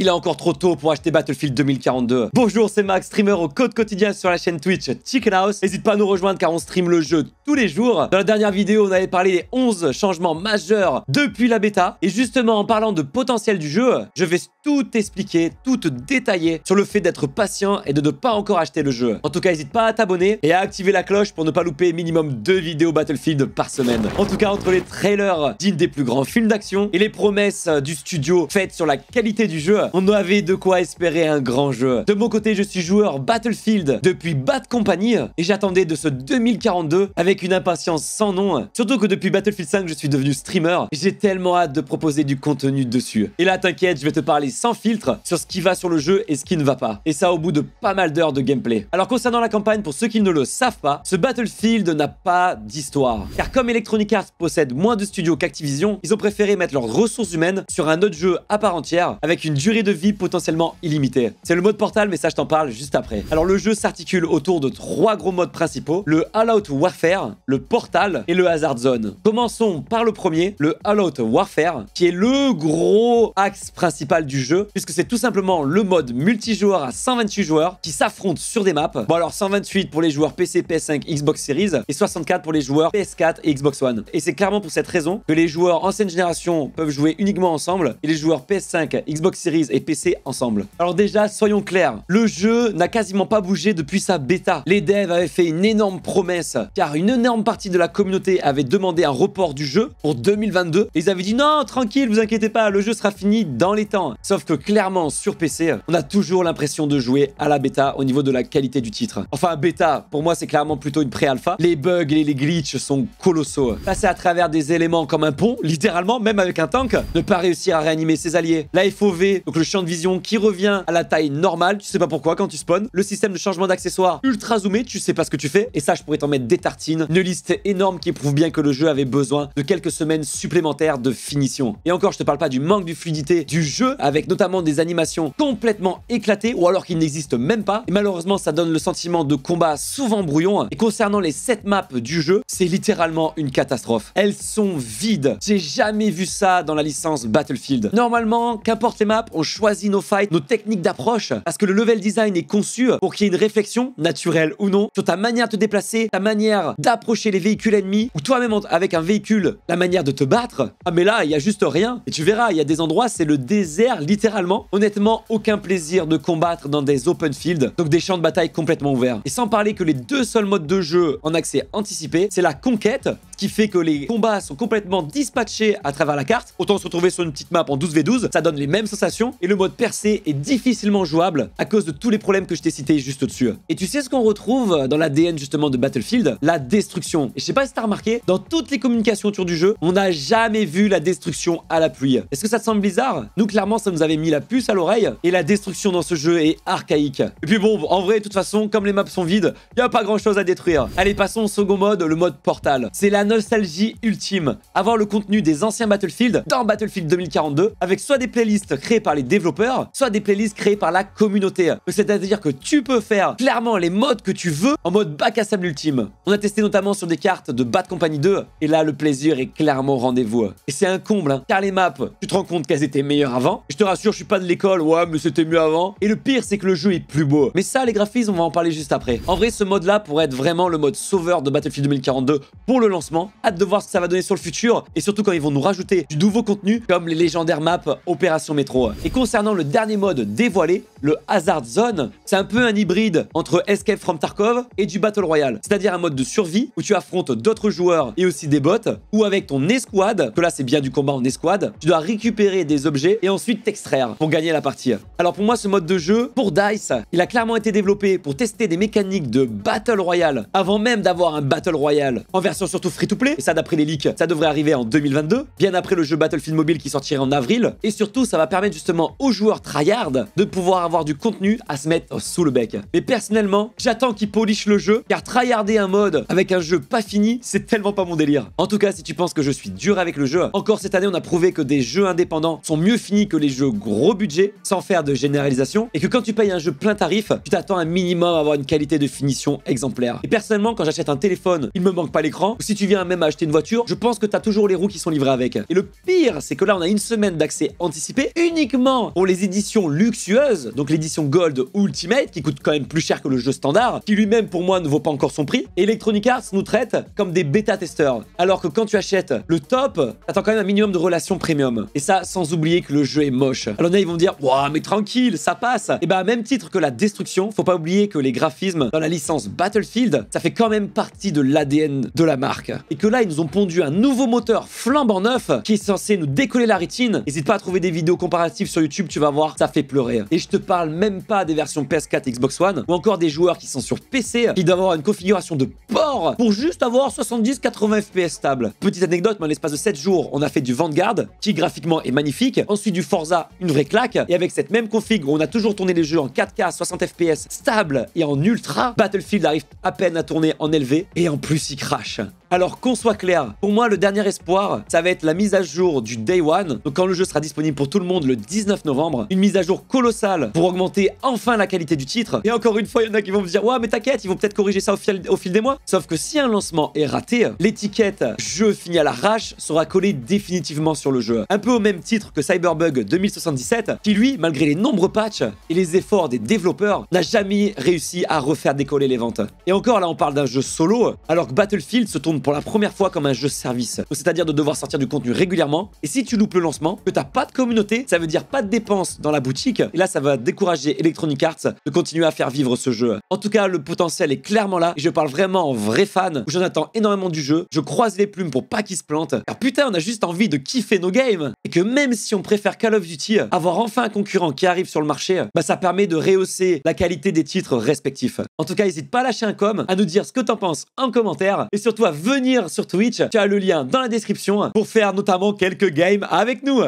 Il est encore trop tôt pour acheter Battlefield 2042. Bonjour, c'est Max, streamer au code quotidien sur la chaîne Twitch Chicken House. N'hésite pas à nous rejoindre car on stream le jeu tous les jours. Dans la dernière vidéo, on avait parlé des 11 changements majeurs depuis la bêta. Et justement, en parlant de potentiel du jeu, je vais tout expliquer, tout détailler sur le fait d'être patient et de ne pas encore acheter le jeu. En tout cas, n'hésite pas à t'abonner et à activer la cloche pour ne pas louper minimum deux vidéos Battlefield par semaine. En tout cas, entre les trailers dignes des plus grands films d'action et les promesses du studio faites sur la qualité du jeu, on avait de quoi espérer un grand jeu. De mon côté, je suis joueur Battlefield depuis Bad Company et j'attendais de ce 2042 avec une impatience sans nom. Surtout que depuis Battlefield 5, je suis devenu streamer. et J'ai tellement hâte de proposer du contenu dessus. Et là, t'inquiète, je vais te parler sans filtre sur ce qui va sur le jeu et ce qui ne va pas. Et ça au bout de pas mal d'heures de gameplay. Alors concernant la campagne, pour ceux qui ne le savent pas, ce Battlefield n'a pas d'histoire. Car comme Electronic Arts possède moins de studios qu'Activision, ils ont préféré mettre leurs ressources humaines sur un autre jeu à part entière avec une durée de vie potentiellement illimitée. C'est le mode portal, mais ça je t'en parle juste après. Alors le jeu s'articule autour de trois gros modes principaux, le All-Out Warfare, le Portal et le Hazard Zone. Commençons par le premier, le All-Out Warfare, qui est le gros axe principal du jeu, puisque c'est tout simplement le mode multijoueur à 128 joueurs qui s'affrontent sur des maps. Bon alors 128 pour les joueurs PC, PS5, Xbox Series et 64 pour les joueurs PS4 et Xbox One. Et c'est clairement pour cette raison que les joueurs ancienne génération peuvent jouer uniquement ensemble et les joueurs PS5, Xbox Series et PC ensemble. Alors déjà, soyons clairs, le jeu n'a quasiment pas bougé depuis sa bêta. Les devs avaient fait une énorme promesse, car une énorme partie de la communauté avait demandé un report du jeu pour 2022. ils avaient dit non, tranquille, vous inquiétez pas, le jeu sera fini dans les temps. Sauf que clairement, sur PC, on a toujours l'impression de jouer à la bêta au niveau de la qualité du titre. Enfin, bêta, pour moi, c'est clairement plutôt une pré-alpha. Les bugs et les glitches sont colossaux. Passer à travers des éléments comme un pont, littéralement, même avec un tank, ne pas réussir à réanimer ses alliés. La FOV, le champ de vision qui revient à la taille normale. Tu sais pas pourquoi quand tu spawns. Le système de changement d'accessoires ultra zoomé, tu sais pas ce que tu fais. Et ça, je pourrais t'en mettre des tartines. Une liste énorme qui prouve bien que le jeu avait besoin de quelques semaines supplémentaires de finition. Et encore, je te parle pas du manque de fluidité du jeu, avec notamment des animations complètement éclatées ou alors qui n'existent même pas. Et malheureusement, ça donne le sentiment de combat souvent brouillon. Et concernant les 7 maps du jeu, c'est littéralement une catastrophe. Elles sont vides. J'ai jamais vu ça dans la licence Battlefield. Normalement, qu'importe les maps, on choisis nos fights, nos techniques d'approche, parce que le level design est conçu pour qu'il y ait une réflexion, naturelle ou non, sur ta manière de te déplacer, ta manière d'approcher les véhicules ennemis, ou toi-même avec un véhicule, la manière de te battre. Ah mais là, il y a juste rien. Et tu verras, il y a des endroits, c'est le désert, littéralement. Honnêtement, aucun plaisir de combattre dans des open fields, donc des champs de bataille complètement ouverts. Et sans parler que les deux seuls modes de jeu en accès anticipé, c'est la conquête qui fait que les combats sont complètement dispatchés à travers la carte. Autant se retrouver sur une petite map en 12v12, ça donne les mêmes sensations. Et le mode percé est difficilement jouable à cause de tous les problèmes que je t'ai cités juste au-dessus. Et tu sais ce qu'on retrouve dans l'ADN justement de Battlefield La destruction. Et je sais pas si t'as remarqué, dans toutes les communications autour du jeu, on n'a jamais vu la destruction à la pluie. Est-ce que ça te semble bizarre Nous, clairement, ça nous avait mis la puce à l'oreille et la destruction dans ce jeu est archaïque. Et puis bon, en vrai, de toute façon, comme les maps sont vides, il a pas grand-chose à détruire. Allez, passons au second mode, le mode portal. C'est la nostalgie ultime. Avoir le contenu des anciens Battlefield dans Battlefield 2042 avec soit des playlists créées par les développeurs, soit des playlists créées par la communauté. C'est-à-dire que tu peux faire clairement les modes que tu veux en mode bac à sable ultime. On a testé notamment sur des cartes de Bad Company 2 et là le plaisir est clairement au rendez-vous. Et c'est un comble hein. car les maps, tu te rends compte qu'elles étaient meilleures avant. Je te rassure, je suis pas de l'école, ouais mais c'était mieux avant. Et le pire c'est que le jeu est plus beau. Mais ça les graphismes, on va en parler juste après. En vrai ce mode là pourrait être vraiment le mode sauveur de Battlefield 2042 pour le lancement hâte de voir ce que ça va donner sur le futur et surtout quand ils vont nous rajouter du nouveau contenu comme les légendaires maps Opération Métro. Et concernant le dernier mode dévoilé, le Hazard Zone, c'est un peu un hybride entre Escape from Tarkov et du Battle Royale, c'est-à-dire un mode de survie où tu affrontes d'autres joueurs et aussi des bots, ou avec ton escouade, que là c'est bien du combat en escouade, tu dois récupérer des objets et ensuite t'extraire pour gagner la partie. Alors pour moi ce mode de jeu, pour DICE, il a clairement été développé pour tester des mécaniques de Battle Royale avant même d'avoir un Battle Royale en version surtout free plaît to et ça d'après les leaks, ça devrait arriver en 2022, bien après le jeu Battlefield Mobile qui sortirait en avril, et surtout ça va permettre justement aux joueurs tryhard de pouvoir avoir du contenu à se mettre sous le bec. Mais personnellement, j'attends qu'ils polissent le jeu, car tryharder un mode avec un jeu pas fini, c'est tellement pas mon délire. En tout cas, si tu penses que je suis dur avec le jeu, encore cette année on a prouvé que des jeux indépendants sont mieux finis que les jeux gros budget, sans faire de généralisation, et que quand tu payes un jeu plein tarif, tu t'attends un minimum à avoir une qualité de finition exemplaire. Et personnellement, quand j'achète un téléphone, il me manque pas l'écran, ou si tu viens même à acheter une voiture, je pense que tu as toujours les roues qui sont livrées avec. Et le pire, c'est que là, on a une semaine d'accès anticipé uniquement pour les éditions luxueuses, donc l'édition Gold Ultimate, qui coûte quand même plus cher que le jeu standard, qui lui-même pour moi ne vaut pas encore son prix. Electronic Arts nous traite comme des bêta-testeurs, alors que quand tu achètes le top, t'attends quand même un minimum de relations premium. Et ça, sans oublier que le jeu est moche. Alors là, ils vont dire, Ouah, mais tranquille, ça passe. Et bah, à même titre que la destruction, faut pas oublier que les graphismes dans la licence Battlefield, ça fait quand même partie de l'ADN de la marque et que là, ils nous ont pondu un nouveau moteur flambant neuf qui est censé nous décoller la rétine. N'hésite pas à trouver des vidéos comparatives sur YouTube, tu vas voir, ça fait pleurer. Et je te parle même pas des versions PS4 et Xbox One ou encore des joueurs qui sont sur PC qui doivent avoir une configuration de port pour juste avoir 70-80 FPS stable. Petite anecdote, mais en l'espace de 7 jours, on a fait du Vanguard qui graphiquement est magnifique, ensuite du Forza, une vraie claque, et avec cette même config où on a toujours tourné les jeux en 4K, 60 FPS stable et en ultra, Battlefield arrive à peine à tourner en élevé et en plus il crache. Alors qu'on soit clair, pour moi, le dernier espoir, ça va être la mise à jour du Day One. Donc quand le jeu sera disponible pour tout le monde le 19 novembre, une mise à jour colossale pour augmenter enfin la qualité du titre. Et encore une fois, il y en a qui vont me dire, ouais, mais t'inquiète, ils vont peut-être corriger ça au fil, des mois. Sauf que si un lancement est raté, l'étiquette jeu fini à l'arrache sera collée définitivement sur le jeu. Un peu au même titre que Cyberbug 2077, qui lui, malgré les nombreux patchs et les efforts des développeurs, n'a jamais réussi à refaire décoller les ventes. Et encore, là, on parle d'un jeu solo, alors que Battlefield se tourne pour la première fois comme un jeu service, c'est-à-dire de devoir sortir du contenu régulièrement. Et si tu loupes le lancement, que t'as pas de communauté, ça veut dire pas de dépenses dans la boutique. Et là, ça va décourager Electronic Arts de continuer à faire vivre ce jeu. En tout cas, le potentiel est clairement là. Et je parle vraiment en vrai fan, où j'en attends énormément du jeu. Je croise les plumes pour pas qu'il se plante. Car putain, on a juste envie de kiffer nos games. Et que même si on préfère Call of Duty, avoir enfin un concurrent qui arrive sur le marché, bah ça permet de rehausser la qualité des titres respectifs. En tout cas, n'hésite pas à lâcher un com, à nous dire ce que t'en penses en commentaire. Et surtout à venir sur Twitch, tu as le lien dans la description pour faire notamment quelques games avec nous.